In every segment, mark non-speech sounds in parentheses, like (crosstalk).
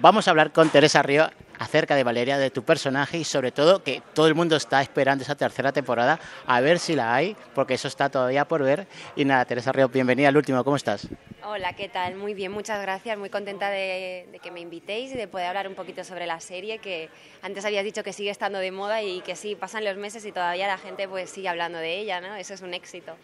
Vamos a hablar con Teresa Río acerca de Valeria, de tu personaje y sobre todo que todo el mundo está esperando esa tercera temporada, a ver si la hay, porque eso está todavía por ver. Y nada, Teresa Río, bienvenida al último, ¿cómo estás? Hola, ¿qué tal? Muy bien, muchas gracias, muy contenta de, que me invitéis y de poder hablar un poquito sobre la serie, que antes habías dicho que sigue estando de moda y que sí, pasan los meses y todavía la gente pues sigue hablando de ella, ¿no? Eso es un éxito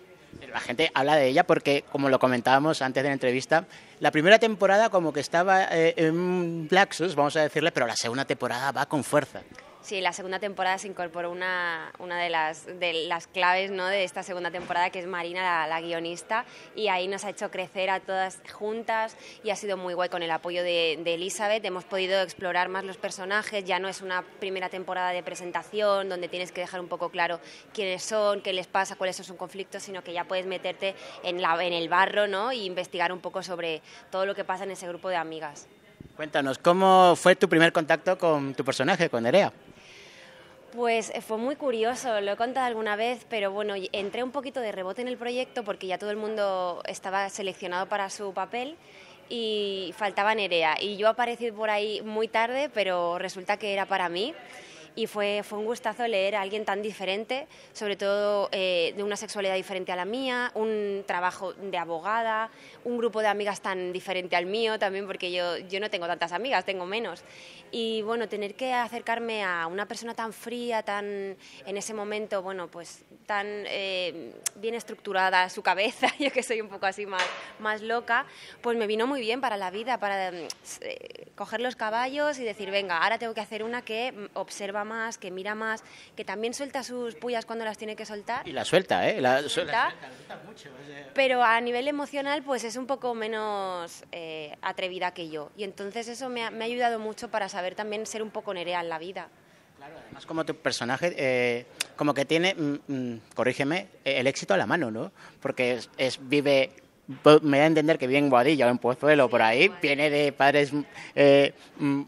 la gente habla de ella porque, como lo comentábamos antes de la entrevista, la primera temporada como que estaba eh, en laxus, vamos a decirle, pero la segunda temporada va con fuerza. Sí, la segunda temporada se incorporó una, una de, las, de las claves ¿no? de esta segunda temporada, que es Marina, la, guionista, y ahí nos ha hecho crecer a todas juntas y ha sido muy guay con el apoyo de, de Elizabeth. Hemos podido explorar más los personajes, ya no es una primera temporada de presentación donde tienes que dejar un poco claro quiénes son, qué les pasa, cuáles son sus conflictos, sino que ya puedes meterte en, la, en el barro ¿no? y investigar un poco sobre todo lo que pasa en ese grupo de amigas. Cuéntanos, ¿cómo fue tu primer contacto con tu personaje, con Nerea? Pues eh, fue muy curioso, lo he contado alguna vez, pero bueno, entré un poquito de rebote en el proyecto porque ya todo el mundo estaba seleccionado para su papel y faltaba Nerea. Y yo aparecí por ahí muy tarde, pero resulta que era para mí y fue, fue un gustazo leer a alguien tan diferente, sobre todo eh, de una sexualidad diferente a la mía, un trabajo de abogada, un grupo de amigas tan diferente al mío también, porque yo, yo no tengo tantas amigas, tengo menos. Y bueno, tener que acercarme a una persona tan fría, tan en ese momento, bueno, pues tan eh, bien estructurada su cabeza, (laughs) yo que soy un poco así más, más loca, pues me vino muy bien para la vida, para eh, coger los caballos y decir, venga, ahora tengo que hacer una que observa más, que mira más, que también suelta sus pullas cuando las tiene que soltar. Y la suelta, ¿eh? La, suelta, mucho. Pero a nivel emocional, pues es un poco menos eh, atrevida que yo. Y entonces eso me ha, me ha, ayudado mucho para saber también ser un poco nerea en la vida. Claro, además como tu personaje, eh, como que tiene, mm, mm, corrígeme, el éxito a la mano, ¿no? Porque es, vive me da a entender que bien Guadilla o en Pozuelo, por ahí, viene de padres eh, mm,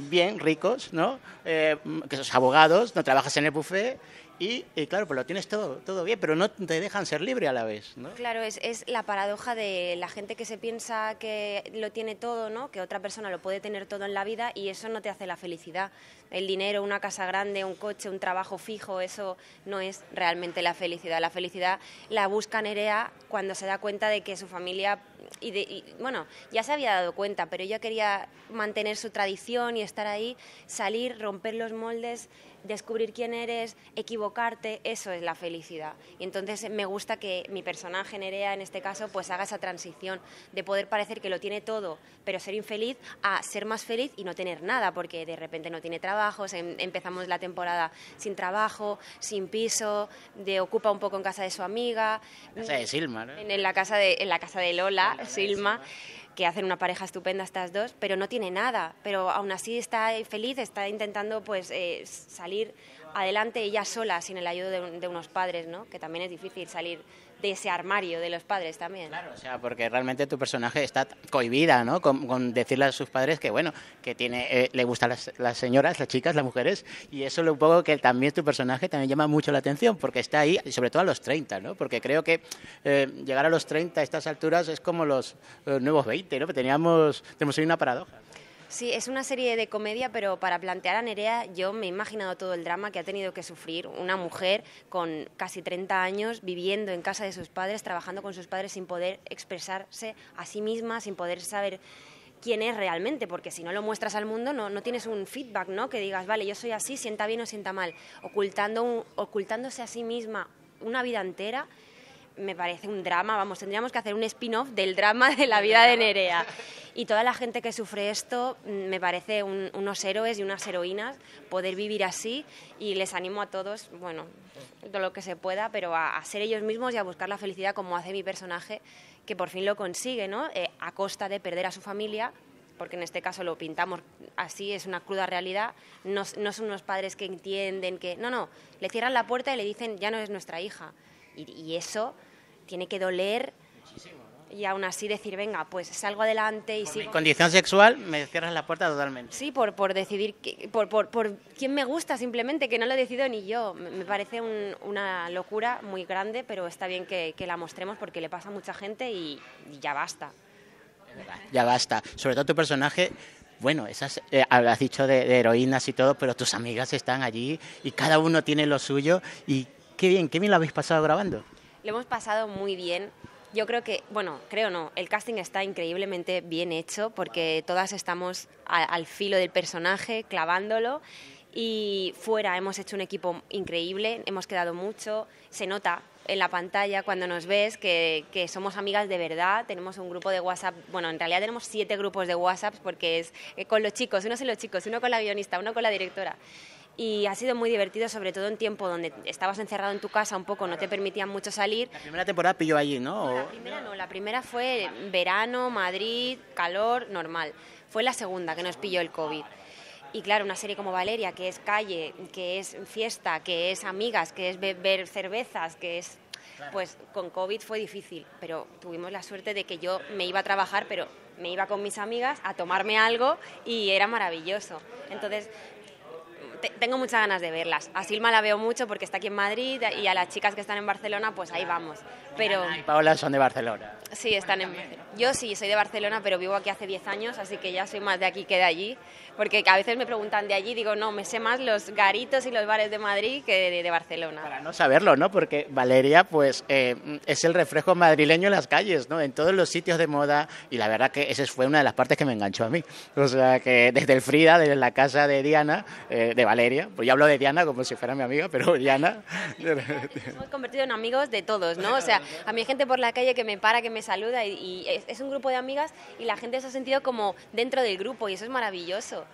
bien, ricos, ¿no? Eh, que sos abogados, no trabajas en el buffet y, eh, claro, pues lo tienes todo, todo bien, pero no te dejan ser libre a la vez, ¿no? Claro, es, es, la paradoja de la gente que se piensa que lo tiene todo, ¿no? Que otra persona lo puede tener todo en la vida y eso no te hace la felicidad. El dinero, una casa grande, un coche, un trabajo fijo, eso no es realmente la felicidad. La felicidad la busca Nerea cuando se da cuenta de que su familia y, bueno, ya se había dado cuenta, pero ella quería mantener su tradición y estar ahí, salir, romper los moldes, descubrir quién eres, equivocarte, eso es la felicidad. Y entonces me gusta que mi personaje, Nerea, en este caso, pues haga esa transición de poder parecer que lo tiene todo, pero ser infeliz, a ser más feliz y no tener nada, porque de repente no tiene trabajo, em, empezamos la temporada sin trabajo, sin piso, de ocupa un poco en casa de su amiga. casa de Silma, ¿eh? ¿no? En, la, casa de, en la casa de Lola, Silma que hacen una pareja estupenda estas dos, pero no tiene nada, pero aún así está feliz, está intentando pues eh, salir adelante ella sola sin el ayuda de, de, unos padres, ¿no? Que también es difícil salir de ese armario de los padres también. Claro, o sea, porque realmente tu personaje está cohibida, ¿no? Con, decirle a sus padres que, bueno, que tiene, eh, le gustan las, las, señoras, las chicas, las mujeres, y eso lo un poco que también tu personaje también llama mucho la atención, porque está ahí, y sobre todo a los 30, ¿no? Porque creo que eh, llegar a los 30 a estas alturas es como los, eh, nuevos 20, ¿no? Teníamos, tenemos ahí una paradoja. Sí, es una serie de comedia, pero para plantear a Nerea yo me he imaginado todo el drama que ha tenido que sufrir una mujer con casi 30 años viviendo en casa de sus padres, trabajando con sus padres sin poder expresarse a sí misma, sin poder saber quién es realmente, porque si no lo muestras al mundo no, no tienes un feedback, ¿no? Que digas, vale, yo soy así, sienta bien o sienta mal, ocultando ocultándose a sí misma una vida entera me parece un drama, vamos, tendríamos que hacer un spin-off del drama de la vida de Nerea. Y toda la gente que sufre esto, mm, me parece unos héroes y unas heroínas poder vivir así y les animo a todos, bueno, todo lo que se pueda, pero a, ser ellos mismos y a buscar la felicidad como hace mi personaje, que por fin lo consigue, ¿no? Eh, a costa de perder a su familia, porque en este caso lo pintamos así, es una cruda realidad, no, no son unos padres que entienden que... No, no, le cierran la puerta y le dicen, ya no es nuestra hija. Y, eso tiene que doler y aún así decir, venga, pues salgo adelante y por condición sexual me cierras la puerta totalmente. Sí, por, por decidir, por, por, quién me gusta simplemente, que no lo he decido ni yo. Me parece una locura muy grande, pero está bien que, que, la mostremos porque le pasa a mucha gente y, ya basta. ya basta. Sobre todo tu personaje, bueno, esas, eh, has dicho de, de heroínas y todo, pero tus amigas están allí y cada uno tiene lo suyo y Qué bien, qué bien la habéis pasado grabando. Lo hemos pasado muy bien. Yo creo que, bueno, creo no, el casting está increíblemente bien hecho porque todas estamos al filo del personaje, clavándolo y fuera hemos hecho un equipo increíble, hemos quedado mucho, se nota en la pantalla cuando nos ves que, somos amigas de verdad, tenemos un grupo de WhatsApp, bueno, en realidad tenemos siete grupos de WhatsApp porque es eh, con los chicos, uno es los chicos, uno con la guionista, uno con la directora y ha sido muy divertido, sobre todo en tiempo donde estabas encerrado en tu casa un poco, no te permitían mucho salir. La primera temporada pilló allí, ¿no? la primera no, la primera fue verano, Madrid, calor, normal. Fue la segunda que nos pilló el COVID. Y claro, una serie como Valeria, que es calle, que es fiesta, que es amigas, que es beber cervezas, que es... Pues con COVID fue difícil, pero tuvimos la suerte de que yo me iba a trabajar, pero me iba con mis amigas a tomarme algo y era maravilloso. Entonces, tengo muchas ganas de verlas. A Silma la veo mucho porque está aquí en Madrid y a las chicas que están en Barcelona, pues ahí vamos. Pero... Y Paola son de Barcelona. Sí, están en Barcelona. Yo sí, soy de Barcelona, pero vivo aquí hace 10 años, así que ya soy más de aquí que de allí. Porque a veces me preguntan de allí, digo, no, me sé más los garitos y los bares de Madrid que de, Barcelona. Para no saberlo, ¿no? Porque Valeria, pues, eh, es el reflejo madrileño en las calles, ¿no? En todos los sitios de moda. Y la verdad que esa fue una de las partes que me enganchó a mí. O sea, que desde el Frida, desde la casa de Diana, eh, de Barcelona. Valeria, pues yo hablo de Diana como si fuera mi amiga, pero (laughs) Diana... Hemos convertido en amigos de todos, ¿no? O sea, a mi hay gente por la calle que me para, que me saluda y, es un grupo de amigas y la gente se ha sentido como dentro del grupo y eso es maravilloso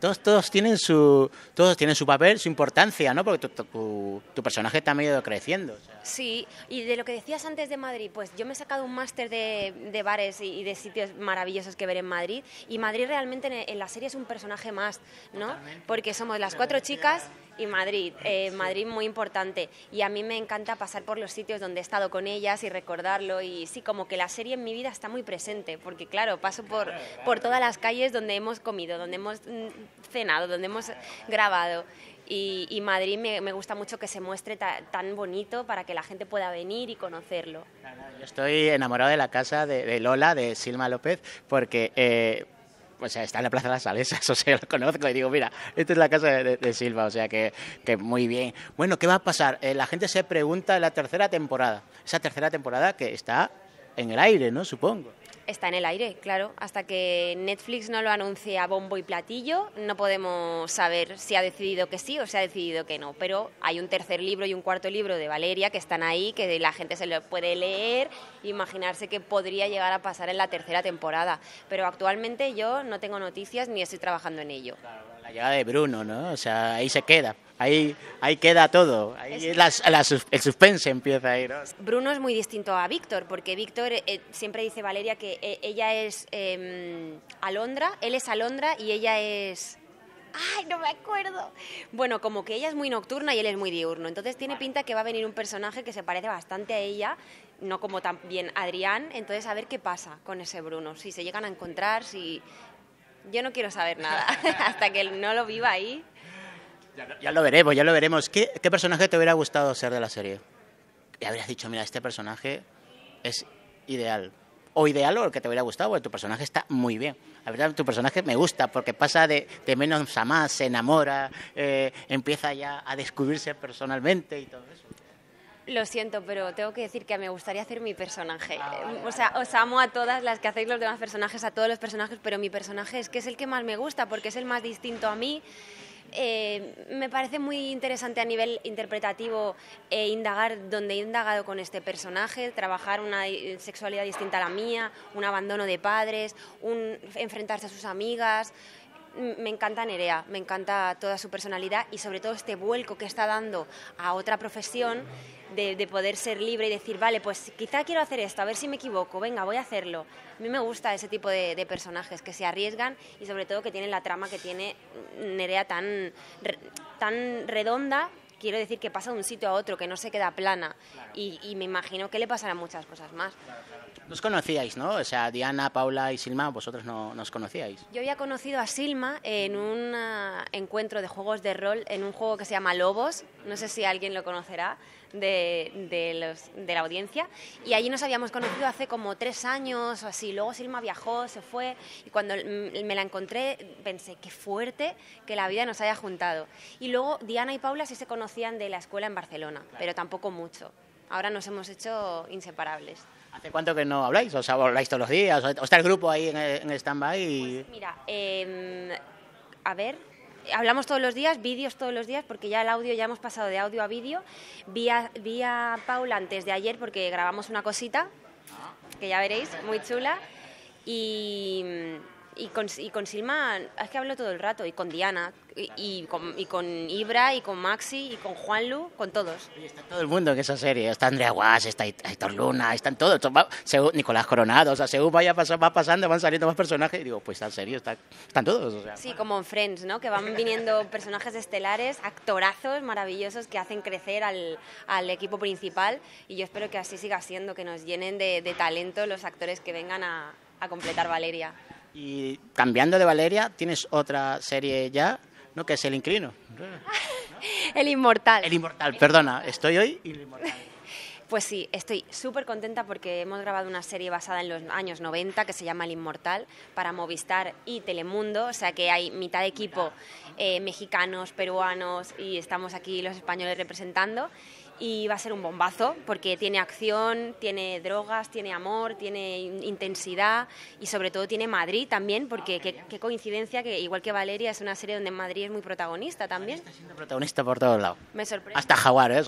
todos, todos, tienen su, todos tienen su papel, su importancia, ¿no? Porque tu, tu, personaje está medio creciendo. Sí, y de lo que decías antes de Madrid, pues yo me he sacado un máster de, de, bares y, de sitios maravillosos que ver en Madrid, y Madrid realmente en, la serie es un personaje más, ¿no? Porque somos las cuatro chicas y Madrid, eh, Madrid muy importante. Y a mí me encanta pasar por los sitios donde he estado con ellas y recordarlo. Y sí, como que la serie en mi vida está muy presente, porque claro, paso por, por todas las calles donde hemos comido, donde hemos Mm, cenado, donde hemos grabado. Y, Madrid me, gusta mucho que se muestre tan bonito para que la gente pueda venir y conocerlo. Yo estoy enamorado de la casa de, Lola, de Silma López, porque... Eh, está en la Plaza de las Salesas, (laughs) o sea, lo conozco y digo, mira, esta es la casa de, Silva, o sea, que, muy bien. Bueno, ¿qué va a pasar? Eh, la gente se pregunta la tercera temporada, esa tercera temporada que está en el aire, ¿no? Supongo está en el aire, claro. Hasta que Netflix no lo anuncie a bombo y platillo, no podemos saber si ha decidido que sí o si ha decidido que no. Pero hay un tercer libro y un cuarto libro de Valeria que están ahí, que la gente se lo puede leer, imaginarse que podría llegar a pasar en la tercera temporada. Pero actualmente yo no tengo noticias ni estoy trabajando en ello. la llegada de Bruno, ¿no? O sea, ahí se queda ahí, ahí queda todo, el suspense empieza ahí. ir. Bruno es muy distinto a Víctor, porque Víctor eh, siempre dice Valeria que eh, ella es em, Alondra, él es Alondra y ella es... ¡Ay, no me acuerdo! Bueno, como que ella es muy nocturna y él es muy diurno, entonces tiene pinta que va a venir un personaje que se parece bastante a ella, no como también Adrián, entonces a ver qué pasa con ese Bruno, si se llegan a encontrar, si... Yo no quiero saber nada (laughs) hasta que no lo viva ahí. Ya, lo veremos, ya lo veremos. ¿Qué, personaje te hubiera gustado ser de la serie? Y habrías dicho, mira, este personaje es ideal o ideal o el que te hubiera gustado, porque tu personaje está muy bien. La verdad, tu personaje me gusta porque pasa de, de menos a más, se enamora, eh, empieza ya a descubrirse personalmente y todo eso. Lo siento, pero tengo que decir que me gustaría hacer mi personaje. Ah, eh, o sea, os amo a todas las que hacéis los demás personajes, a todos los personajes, pero mi personaje es que es el que más me gusta porque es el más distinto a mí eh, me parece muy interesante a nivel interpretativo eh, indagar donde he indagado con este personaje, trabajar una sexualidad distinta a la mía, un abandono de padres, un enfrentarse a sus amigas, me encanta Nerea, me encanta toda su personalidad y sobre todo este vuelco que está dando a otra profesión de, poder ser libre y decir, vale, pues quizá quiero hacer esto, a ver si me equivoco, venga, voy a hacerlo. A mí me gusta ese tipo de, personajes que se arriesgan y sobre todo que tienen la trama que tiene Nerea tan, tan redonda, quiero decir que pasa de un sitio a otro, que no se queda plana. Y, me imagino que le pasarán muchas cosas más. Nos conocíais, ¿no? O sea, Diana, Paula y Silma, vosotros no nos conocíais. Yo había conocido a Silma en un ah, encuentro de juegos de rol, en un juego que se llama Lobos. No sé si alguien lo conocerá de, la audiencia. Y allí nos habíamos conocido hace como tres años o así. Luego Silma viajó, se fue y cuando me la encontré pensé, qué fuerte que la vida nos haya juntado. Y luego Diana y Paula sí se conocían de la escuela en Barcelona, pero tampoco mucho. Ahora nos hemos hecho inseparables. ¿Hace cuánto que no habláis? ¿O sea, habláis todos los días? ¿O está el grupo ahí en, stand-by? Pues mira, em, a ver, hablamos todos los días, vídeos todos los días, porque ya el audio, ya hemos pasado de audio a vídeo. Vi a, Paula antes de ayer porque grabamos una cosita, que ya veréis, muy chula. Y, y con, y Silma, es que hablo todo el rato, y con Diana, y, con, Ibra, y con Maxi, y con Juanlu, con todos. está todo el mundo en esa serie. Está Andrea Guas, está Héctor Luna, están todos. Nicolás Coronado, o sea, según vaya pasando, va pasando, van saliendo más personajes. Y digo, pues en serio, están todos. sí, como en Friends, ¿no? Que van viniendo personajes estelares, actorazos maravillosos que hacen crecer al, equipo principal. Y yo espero que así siga siendo, que nos llenen de, talento los actores que vengan a, a completar Valeria. Y cambiando de Valeria, tienes otra serie ya, ¿no? Que es El Inclino. (laughs) el Inmortal. El Inmortal, perdona, estoy hoy y el Inmortal. Pues sí, estoy súper contenta porque hemos grabado una serie basada en los años 90 que se llama El Inmortal para Movistar y Telemundo, o sea que hay mitad de equipo eh, mexicanos, peruanos y estamos aquí los españoles representando y va a ser un bombazo porque tiene acción, tiene drogas, tiene amor, tiene intensidad y sobre todo tiene Madrid también porque ah, qué, coincidencia que igual que Valeria es una serie donde Madrid es muy protagonista también. Está siendo protagonista por todos lados. Me sorprende. Hasta Jaguar, ¿eh?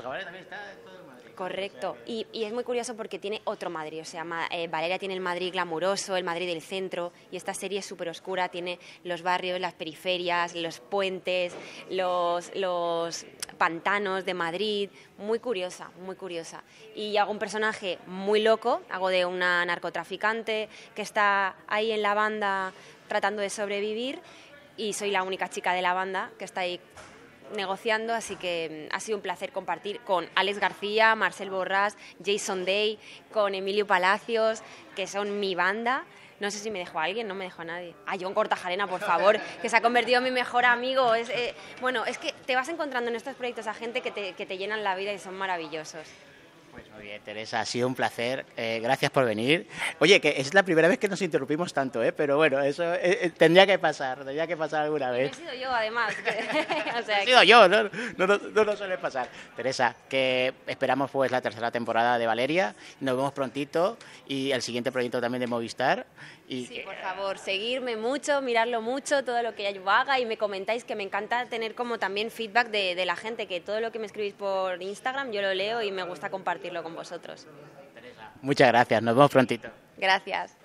Correcto. Y, es muy curioso porque tiene otro Madrid. O sea, eh, Valeria tiene el Madrid glamuroso, el Madrid del centro. Y esta serie es súper oscura. Tiene los barrios, las periferias, los puentes, los, los pantanos de Madrid. Muy curiosa, muy curiosa. Y hago un personaje muy loco. Hago de una narcotraficante que está ahí en la banda tratando de sobrevivir. Y soy la única chica de la banda que está ahí negociando, así que mm, ha sido un placer compartir con Alex García, Marcel Borras, Jason Day, con Emilio Palacios, que son mi banda. No sé si me dejó a alguien, no me dejó a nadie. A ah, John Cortajarena, por favor, que se ha convertido en mi mejor amigo. Eh, bueno, es que te vas encontrando en estos proyectos a gente que te, que te llenan la vida y son maravillosos. Pues muy bien, Teresa, ha sido un placer. Eh, gracias por venir. Oye, que es la primera vez que nos interrumpimos tanto, ¿eh? pero bueno, eso eh, eh, tendría que pasar, tendría que pasar alguna vez. He sido yo, además. (laughs) he sido yo, no, no, nos suele pasar. Teresa, que esperamos pues la tercera temporada de Valeria. Nos vemos prontito y el siguiente proyecto también de Movistar sí, por favor, seguirme mucho, mirarlo mucho, todo lo que yo haga y me comentáis que me encanta tener como también feedback de, de la gente, que todo lo que me escribís por Instagram yo lo leo y me gusta compartirlo con vosotros. Muchas gracias, nos vemos prontito. Gracias.